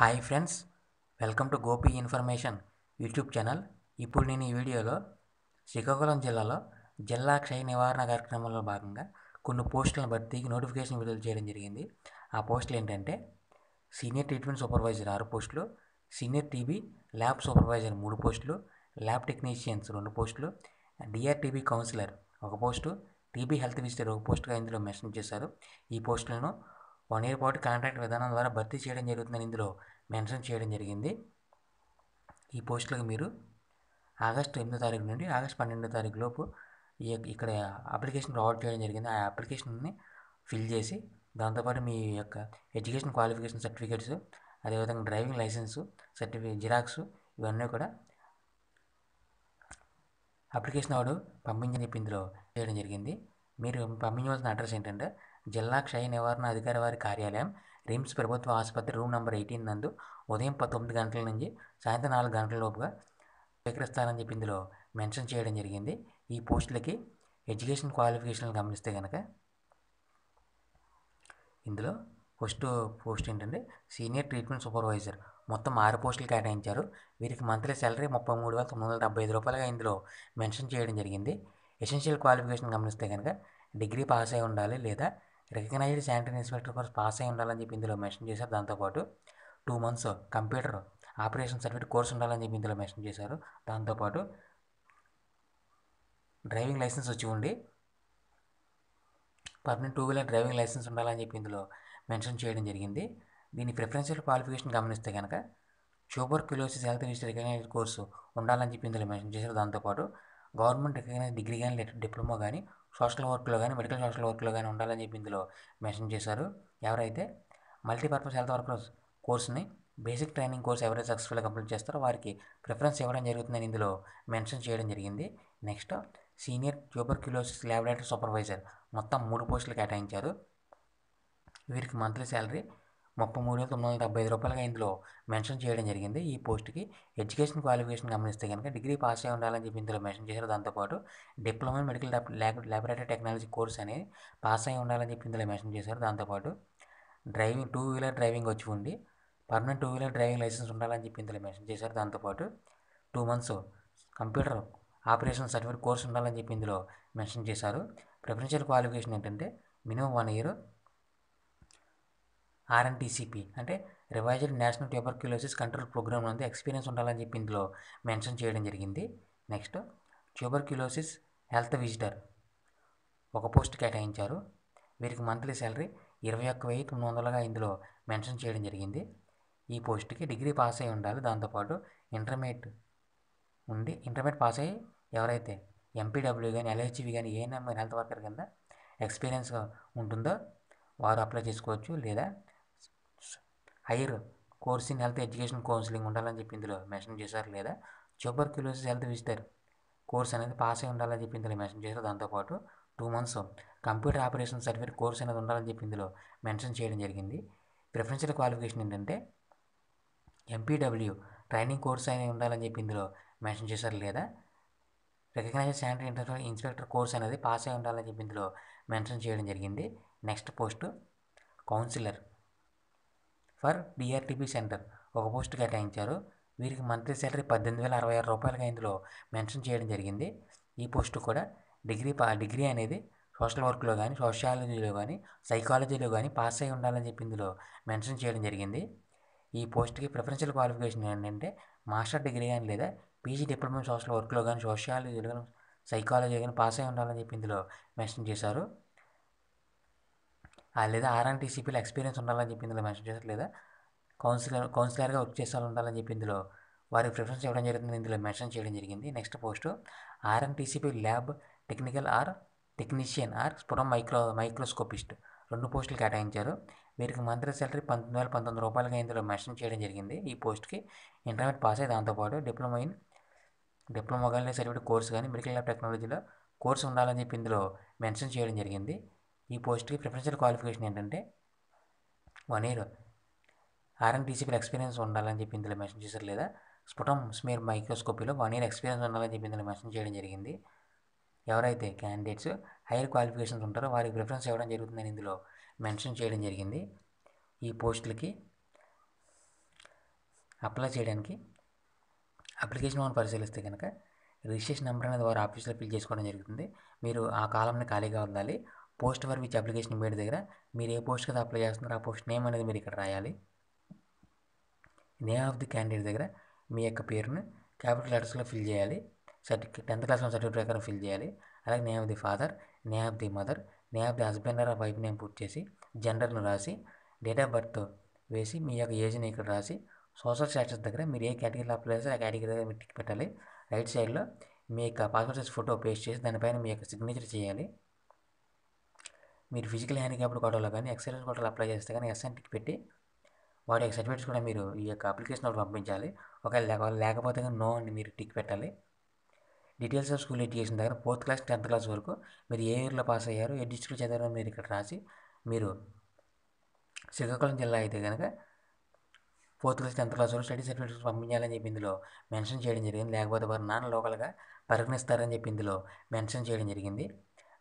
hi friends welcome to Gopi information YouTube channel ఇప్పుడు నేను ఈ వీడియోలో శ్రీకాకుళం జిల్లాలో జిల్లా క్షయ నివారణ కార్యక్రమంలో భాగంగా కొన్ని పోస్టులను భర్తీకి నోటిఫికేషన్ విడుదల చేయడం జరిగింది ఆ పోస్టులు ఏంటంటే సీనియర్ ట్రీట్మెంట్ సూపర్వైజర్ ఆరు పోస్టులు సీనియర్ టీబీ ల్యాబ్ సూపర్వైజర్ మూడు పోస్టులు ల్యాబ్ టెక్నీషియన్స్ రెండు పోస్టులు డిఆర్టీబీ కౌన్సిలర్ ఒక పోస్టు టీబీ హెల్త్ విజిటర్ ఒక పోస్టుగా ఇందులో మెన్షన్ చేశారు ఈ పోస్టులను వన్ ఇయర్ పాటు కాంట్రాక్ట్ విధానం ద్వారా భర్తీ చేయడం జరుగుతుందని ఇందులో మెన్షన్ చేయడం జరిగింది ఈ పోస్టులకు మీరు ఆగస్టు ఎనిమిదో తారీఖు నుండి ఆగస్టు పన్నెండో తారీఖు లోపు ఇక్కడ అప్లికేషన్ ప్రొవైడ్ చేయడం జరిగింది ఆ అప్లికేషన్ని ఫిల్ చేసి దాంతోపాటు మీ యొక్క ఎడ్యుకేషన్ క్వాలిఫికేషన్ సర్టిఫికేట్స్ అదేవిధంగా డ్రైవింగ్ లైసెన్సు సర్టిఫికేట్ జిరాక్స్ ఇవన్నీ కూడా అప్లికేషన్ వాడు పంపించని ఇందులో చేయడం జరిగింది మీరు పంపించవలసిన అడ్రస్ ఏంటంటే జిల్లా క్షయ నివారణ అధికారి వారి కార్యాలయం రిమ్స్ ప్రభుత్వ ఆసుపత్రి రూమ్ నెంబర్ ఎయిటీన్ నందు ఉదయం పంతొమ్మిది గంటల నుంచి సాయంత్రం నాలుగు గంటల లోపుగా స్వీకరిస్తానని చెప్పి ఇందులో మెన్షన్ చేయడం జరిగింది ఈ పోస్టులకి ఎడ్యుకేషన్ క్వాలిఫికేషన్లు గమనిస్తే కనుక ఇందులో ఫస్ట్ పోస్ట్ ఏంటంటే సీనియర్ ట్రీట్మెంట్ సూపర్వైజర్ మొత్తం ఆరు పోస్టులు కేటాయించారు వీరికి మంత్లీ శాలరీ ముప్పై మూడు వేల తొమ్మిది వందల డెబ్బై ఐదు రూపాయలుగా ఇందులో మెన్షన్ చేయడం జరిగింది ఎసెన్షియల్ క్వాలిఫికేషన్ గమనిస్తే కనుక డిగ్రీ పాస్ అయి ఉండాలి లేదా recognised sanitary inspector course pass అయి ఉండాలని చెప్పి ఇందులో మెన్షన్ చేశారు దాంతోపాటు two months computer operation certificate course ఉండాలని చెప్పి ఇందులో మెన్షన్ చేశారు దాంతోపాటు డ్రైవింగ్ లైసెన్స్ వచ్చి ఉండి permanent two wheeler driving licence ఉండాలని చెప్పి ఇందులో మెన్షన్ చేయడం జరిగింది దీని ప్రిఫరెన్షియల్ క్వాలిఫికేషన్ గమనిస్తే కనుక tuberculosis health institute recognised course ఉండాలని చెప్పి ఇందులో మెన్షన్ చేశారు దాంతోపాటు గవర్నమెంట్ రికగ్నైజ్ డిగ్రీ కానీ డిప్లొమా కానీ సోషల్ వర్క్లో కానీ మెడికల్ సోషల్ వర్క్లో కానీ ఉండాలని చెప్పి ఇందులో మెన్షన్ చేశారు ఎవరైతే మల్టీపర్పస్ హెల్త్ వర్కర్స్ కోర్స్ని బేసిక్ ట్రైనింగ్ కోర్స్ ఎవరైతే సక్సెస్ఫుల్గా కంప్లీట్ చేస్తారో వారికి ప్రిఫరెన్స్ ఇవ్వడం జరుగుతుందని ఇందులో మెన్షన్ చేయడం జరిగింది next senior tuberculosis laboratory supervisor మొత్తం మూడు పోస్టులు కేటాయించారు వీరికి మంత్లీ శాలరీ ముప్పై మూడు వేల తొమ్మిది వందల డెబ్బై ఐదు రూపాయలుగా ఇందులో మెన్షన్ చేయడం జరిగింది ఈ పోస్ట్కి ఎడ్యుకేషన్ క్వాలిఫికేషన్ గమనిస్తే కనుక డిగ్రీ పాస్ అయి ఉండాలని చెప్పి ఇందులో మెన్షన్ చేశారు దాంతోపాటు diploma medical laboratory technology course అనేది పాస్ అయి ఉండాలని చెప్పి ఇందులో మెన్షన్ చేశారు దాంతోపాటు డ్రైవింగ్ టూ వీలర్ డ్రైవింగ్ వచ్చి ఉండి permanent two wheeler driving licence ఉండాలని చెప్పి ఇందులో మెన్షన్ చేశారు దాంతోపాటు two months computer operation certificate course ఉండాలని చెప్పి ఇందులో మెన్షన్ చేశారు ప్రిఫరెన్షియల్ క్వాలిఫికేషన్ ఏంటంటే మినిమం వన్ ఇయర్ ఆర్ఎన్టీసీపీ అంటే revised national tuberculosis control programme నందు ఎక్స్పీరియన్స్ ఉండాలని చెప్పి ఇందులో మెన్షన్ చేయడం జరిగింది నెక్స్ట్ ట్యూబర్క్యులోసిస్ హెల్త్ విజిటర్ ఒక పోస్ట్ కేటాయించారు వీరికి మంత్లీ శాలరీ ఇరవై ఒక్క వెయ్యి తొమ్మిది వందలుగా ఇందులో మెన్షన్ చేయడం జరిగింది ఈ పోస్ట్కి డిగ్రీ పాస్ అయి ఉండాలి దాంతోపాటు ఇంటర్మీడియట్ ఉండి ఇంటర్మీడియట్ పాస్ అయ్యి ఎవరైతే ఎంపీడబ్ల్యూ కానీ ఎల్హెచ్వి కానీ ఏఎన్ఎం హెల్త్ వర్కర్ కింద ఎక్స్పీరియన్స్ ఉంటుందో వారు అప్లై చేసుకోవచ్చు లేదా higher course in health education counselling ఉండాలని చెప్పి ఇందులో మెన్షన్ చేశారు లేదా క్యూలోసిస్ హెల్త్ విజిటర్ కోర్స్ అనేది పాస్ అయి ఉండాలని చెప్పి ఇందులో మెన్షన్ చేశారు దాంతోపాటు two months computer operation certificate course అనేది ఉండాలని చెప్పి ఇందులో మెన్షన్ చేయడం జరిగింది ప్రిఫరెన్షియల్ క్వాలిఫికేషన్ ఏంటంటే ఎంపీడబ్ల్యూ ట్రైనింగ్ కోర్స్ అనేది ఉండాలని చెప్పి ఇందులో మెన్షన్ చేశారు లేదా recognise sanitary international inspector course అనేది పాస్ అయి ఉండాలని చెప్పి ఇందులో మెన్షన్ చేయడం జరిగింది next post counsellor for DRTP centre ఒక పోస్ట్ కేటాయించారు వీరికి మంత్లీ శాలరీ పద్దెనిమిది వేల అరవై ఆరు రూపాయలుగా ఇందులో మెన్షన్ చేయడం జరిగింది ఈ పోస్ట్ కూడా డిగ్రీ పా డిగ్రీ అనేది సోషల్ వర్క్లో కానీ సోషాలజీలో కానీ సైకాలజీలో కానీ పాస్ అయి ఉండాలని చెప్పి ఇందులో మెన్షన్ చేయడం జరిగింది ఈ పోస్ట్కి ప్రిఫరెన్షియల్ క్వాలిఫికేషన్ ఏంటంటే మాస్టర్ డిగ్రీ కానీ లేదా పీజీ డిప్లొమా సోషల్ వర్క్లో కానీ సోషాలజీలో కానీ సైకాలజీ కానీ పాస్ అయి ఉండాలని చెప్పి ఇందులో మెన్షన్ చేశారు లేదా ఆర్ఎన్టీసీపీలో ఎక్స్పీరియన్స్ ఉండాలని చెప్పి ఇందులో మెన్షన్ చేసట్లేదా కౌన్సిలర్ కౌన్సిలర్గా వర్క్ చేసే ఉండాలని చెప్పి ఇందులో వారికి ప్రిఫరెన్స్ ఇవ్వడం జరిగింది ఇందులో మెన్షన్ చేయడం జరిగింది next post RNTCP lab technical or technician or sputum micro microscopist రెండు పోస్టులు కేటాయించారు వీరికి మంత్రి సాలరీ పంతొమ్మిది వేల పంతొమ్మిది రూపాయలుగా ఇందులో మెన్షన్ చేయడం జరిగింది ఈ పోస్ట్కి ఇంటర్మీడియట్ పాస్ అయ్యి దాంతోపాటు డిప్లొమా ఇన్ డిప్లొమా కానీ సర్టిఫికేట్ కోర్సు కానీ మెడికల్ ల్యాబ్ టెక్నాలజీలో కోర్సు ఉండాలని చెప్పి ఇందులో మెన్షన్ చేయడం జరిగింది ఈ పోస్ట్కి ప్రిఫరెన్షియల్ క్వాలిఫికేషన్ ఏంటంటే వన్ ఇయర్ ఆర్ఎన్టీసీపీలో ఎక్స్పీరియన్స్ ఉండాలని చెప్పి ఇందులో మెన్షన్ చేశారు లేదా స్ఫుటం స్మేర్ మైక్రోస్కోపీలో వన్ ఇయర్ ఎక్స్పీరియన్స్ ఉండాలని చెప్పి ఇందులో మెన్షన్ చేయడం జరిగింది ఎవరైతే క్యాండిడేట్స్ హైయర్ క్వాలిఫికేషన్స్ ఉంటారో వారికి ప్రిఫరెన్స్ ఇవ్వడం జరుగుతుందని ఇందులో మెన్షన్ చేయడం జరిగింది ఈ పోస్టులకి అప్లై చేయడానికి అప్లికేషన్ మనం పరిశీలిస్తే కనుక రిజిస్ట్రేషన్ నెంబర్ అనేది వారు ఆఫీస్లో ఫిల్ చేసుకోవడం జరుగుతుంది మీరు ఆ కాలంని ఖాళీగా ఉండాలి పోస్ట్ ఫర్ విచ్ అప్లికేషన్ పేరు దగ్గర మీరు ఏ పోస్ట్ కదా అప్లై చేస్తున్నారు ఆ పోస్ట్ నేమ్ అనేది మీరు ఇక్కడ రాయాలి నేమ్ ఆఫ్ ది క్యాండిడేట్ దగ్గర మీ యొక్క పేరును క్యాపిటల్ లెటర్స్లో ఫిల్ చేయాలి సర్టిఫికేట్ టెన్త్ క్లాస్ సర్టిఫికేట్ ప్రకారం ఫిల్ చేయాలి అలాగే name of the father name of the mother name of the husband or wife name పూర్తి చేసి జెండర్ను రాసి డేట్ ఆఫ్ బర్త్ వేసి మీ యొక్క ఏజ్ని ఇక్కడ రాసి సోషల్ స్టాటస్ దగ్గర మీరు ఏ కేటగిరీలో అప్లై చేస్తే ఆ కేటగిరీ దగ్గర మీరు టిక్ పెట్టాలి రైట్ సైడ్లో మీ యొక్క పాస్పోర్ట్ సైజ్ ఫోటో పేస్ట్ చేసి దానిపైన మీ యొక్క సిగ్నేచర్ చేయాలి మీరు ఫిజికల్ హ్యాండిక్యాప్డ్ కోటాలో కానీ ఎక్సైజ్ కోటాలు అప్లై చేస్తే కానీ ఎస్ఎన్టీకి పెట్టి వాటి యొక్క సర్టిఫికేట్స్ కూడా మీరు ఈ యొక్క అప్లికేషన్ పంపించాలి ఒకవేళ లేక లేకపోతే కానీ నో అని మీరు టిక్ పెట్టాలి డీటెయిల్స్ ఆఫ్ స్కూల్ ఎడ్యుకేషన్ దగ్గర ఫోర్త్ క్లాస్ టెన్త్ క్లాస్ వరకు మీరు ఏ ఇయర్లో పాస్ అయ్యారు ఏ డిస్ట్రిక్ట్లో చదివారో మీరు ఇక్కడ రాసి మీరు శ్రీకాకుళం జిల్లా అయితే కనుక ఫోర్త్ క్లాస్ టెన్త్ క్లాస్ వరకు స్టడీ సర్టిఫికేట్స్ పంపించాలని చెప్పి ఇందులో మెన్షన్ చేయడం జరిగింది లేకపోతే వారు నాన్న లోకల్గా పరిగణిస్తారని చెప్పి ఇందులో మెన్షన్ చేయడం జరిగింది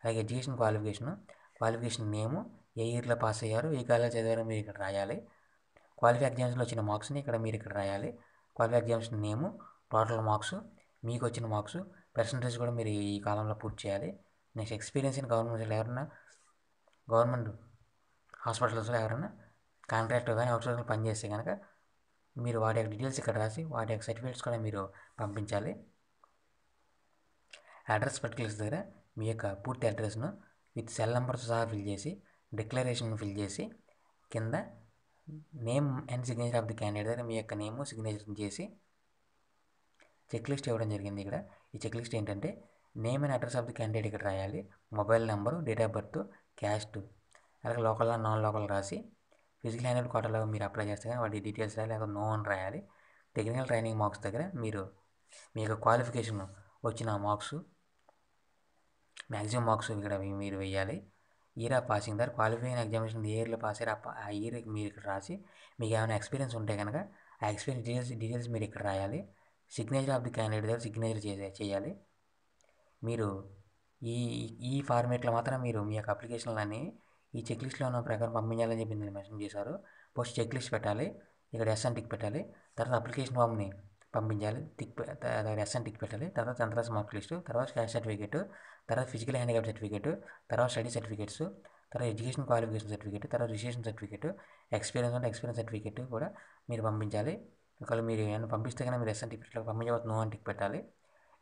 అలాగే ఎడ్యుకేషన్ క్వాలిఫికేషను క్వాలిఫికేషన్ నేమ్ ఏ ఇయర్లో పాస్ అయ్యారు ఏ కాలేజ్ చదివారో మీరు ఇక్కడ రాయాలి క్వాలిఫై ఎగ్జామ్స్లో వచ్చిన మార్క్స్ని ఇక్కడ మీరు ఇక్కడ రాయాలి qualify exams name total marks మీకు వచ్చిన మార్క్స్ పర్సంటేజ్ కూడా మీరు ఈ కాలంలో పూర్తి చేయాలి నెక్స్ట్ ఎక్స్పీరియన్స్ ఇన్ గవర్నమెంట్ ఎవరైనా గవర్నమెంట్ హాస్పిటల్స్లో ఎవరైనా కాంట్రాక్ట్ కానీ అవుట్సోర్సింగ్ పనిచేస్తే కనుక మీరు వాటి యొక్క డీటెయిల్స్ ఇక్కడ రాసి వాటి యొక్క సర్టిఫికేట్స్ కూడా మీరు పంపించాలి అడ్రస్ పర్టికులర్స్ దగ్గర మీ యొక్క పూర్తి అడ్రస్ను విత్ సెల్ నెంబర్ సహా ఫిల్ చేసి డిక్లరేషన్ ఫిల్ చేసి కింద name and signature of the candidate దగ్గర మీ యొక్క నేము సిగ్నేచర్ చేసి చెక్ లిస్ట్ ఇవ్వడం జరిగింది ఇక్కడ ఈ చెక్ లిస్ట్ ఏంటంటే name and address of the candidate ఇక్కడ రాయాలి mobile number date of birth caste అలాగే లోకల్ నాన్ లోకల్ రాసి ఫిజికల్ హ్యాండ్ కోటలో మీరు అప్లై చేస్తే వాటి డీటెయిల్స్ రాయాలి లేకపోతే నో అని రాయాలి టెక్నికల్ ట్రైనింగ్ మార్క్స్ దగ్గర మీరు మీ యొక్క క్వాలిఫికేషన్ వచ్చిన మార్క్స్ మ్యాక్సిమం మార్క్స్ ఇక్కడ మీరు వేయాలి ఇయర్ ఆఫ్ పాసింగ్ దాని క్వాలిఫైయింగ్ ఎగ్జామినేషన్ ఏ ఇయర్లో పాస్ అయ్యారు ఆ ఇయర్ మీరు ఇక్కడ రాసి మీకు ఏమైనా ఎక్స్పీరియన్స్ ఉంటే కనుక ఆ ఎక్స్పీరియన్స్ డీటెయిల్స్ డీటెయిల్స్ మీరు ఇక్కడ రాయాలి సిగ్నేచర్ ఆఫ్ ది క్యాండిడేట్ దగ్గర సిగ్నేచర్ చేసే చేయాలి మీరు ఈ ఈ ఫార్మేట్లో మాత్రం మీరు మీ యొక్క అప్లికేషన్లన్నీ ఈ చెక్ లిస్ట్లో ఉన్న ప్రకారం పంపించాలని చెప్పి నేను మెన్షన్ చేశారు పోస్ట్ చెక్ లిస్ట్ పెట్టాలి ఇక్కడ ఎస్ అంటికి పెట్టాలి తర్వాత అప్లికేషన్ ఫామ్ని పంపించాలి టిక్ ఎస్ఎన్ టిక్ పెట్టాలి తర్వాత చంద్రాస్ మార్క్ లిస్టు తర్వాత క్యాస్ట్ సర్టిఫికేట్ తర్వాత ఫిజికల్ హ్యాండిక్యాప్ సర్టిఫికేట్ తర్వాత స్టడీ సర్టిఫికేట్స్ తర్వాత ఎడ్యుకేషన్ క్వాలిఫికేషన్ సర్టిఫికేట్ తర్వాత రిజిస్ట్రేషన్ సర్టిఫికేట్ ఎక్స్పీరియన్స్ అంటే ఎక్స్పీరియన్స్ సర్టిఫికేట్ కూడా మీరు పంపించాలి ఒకవేళ మీరు ఏమైనా పంపిస్తే కానీ మీరు ఎస్ఎన్ పెట్టాలి పంపించవచ్చు నో అని టిక్ పెట్టాలి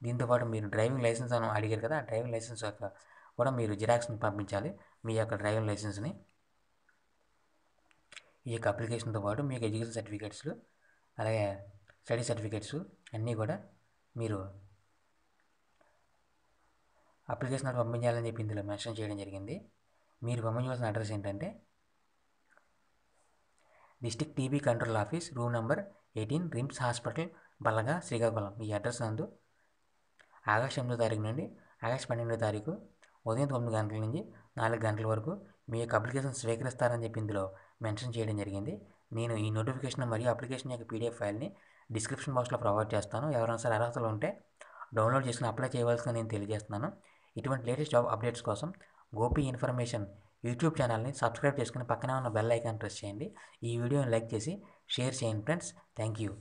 దీంతోపాటు మీరు డ్రైవింగ్ లైసెన్స్ అని అడిగారు కదా ఆ డ్రైవింగ్ లైసెన్స్ యొక్క కూడా మీరు జిరాక్స్ని పంపించాలి మీ యొక్క డ్రైవింగ్ లైసెన్స్ని ఈ యొక్క అప్లికేషన్తో పాటు మీ యొక్క ఎడ్యుకేషన్ సర్టిఫికేట్స్ అలాగే స్టడీ సర్టిఫికేట్స్ అన్నీ కూడా మీరు అప్లికేషన్ పంపించాలని చెప్పి ఇందులో మెన్షన్ చేయడం జరిగింది మీరు పంపించవలసిన అడ్రస్ ఏంటంటే district TB control office room number eighteen RIMS hospital బల్లగా శ్రీకాకుళం ఈ అడ్రస్ నందు ఆగస్టు ఎనిమిదో తారీఖు నుండి ఆగస్టు పన్నెండో తారీఖు ఉదయం తొమ్మిది గంటల నుంచి నాలుగు గంటల వరకు మీ యొక్క అప్లికేషన్ స్వీకరిస్తారని చెప్పి ఇందులో మెన్షన్ చేయడం జరిగింది నేను ఈ నోటిఫికేషన్ మరియు అప్లికేషన్ యొక్క పీడిఎఫ్ ఫైల్ని డిస్క్రిప్షన్ బాక్స్లో ప్రొవైడ్ చేస్తాను ఎవరైనా సరే అర్హతలు ఉంటే డౌన్లోడ్ చేసుకుని అప్లై చేయవలసిందని నేను తెలియజేస్తున్నాను ఇటువంటి లేటెస్ట్ జాబ్ అప్డేట్స్ కోసం గోపి ఇన్ఫర్మేషన్ యూట్యూబ్ ఛానల్ని సబ్స్క్రైబ్ చేసుకుని పక్కనే ఉన్న బెల్ ఐకాన్ ప్రెస్ చేయండి ఈ వీడియోని లైక్ చేసి షేర్ చేయండి ఫ్రెండ్స్ థ్యాంక్ యూ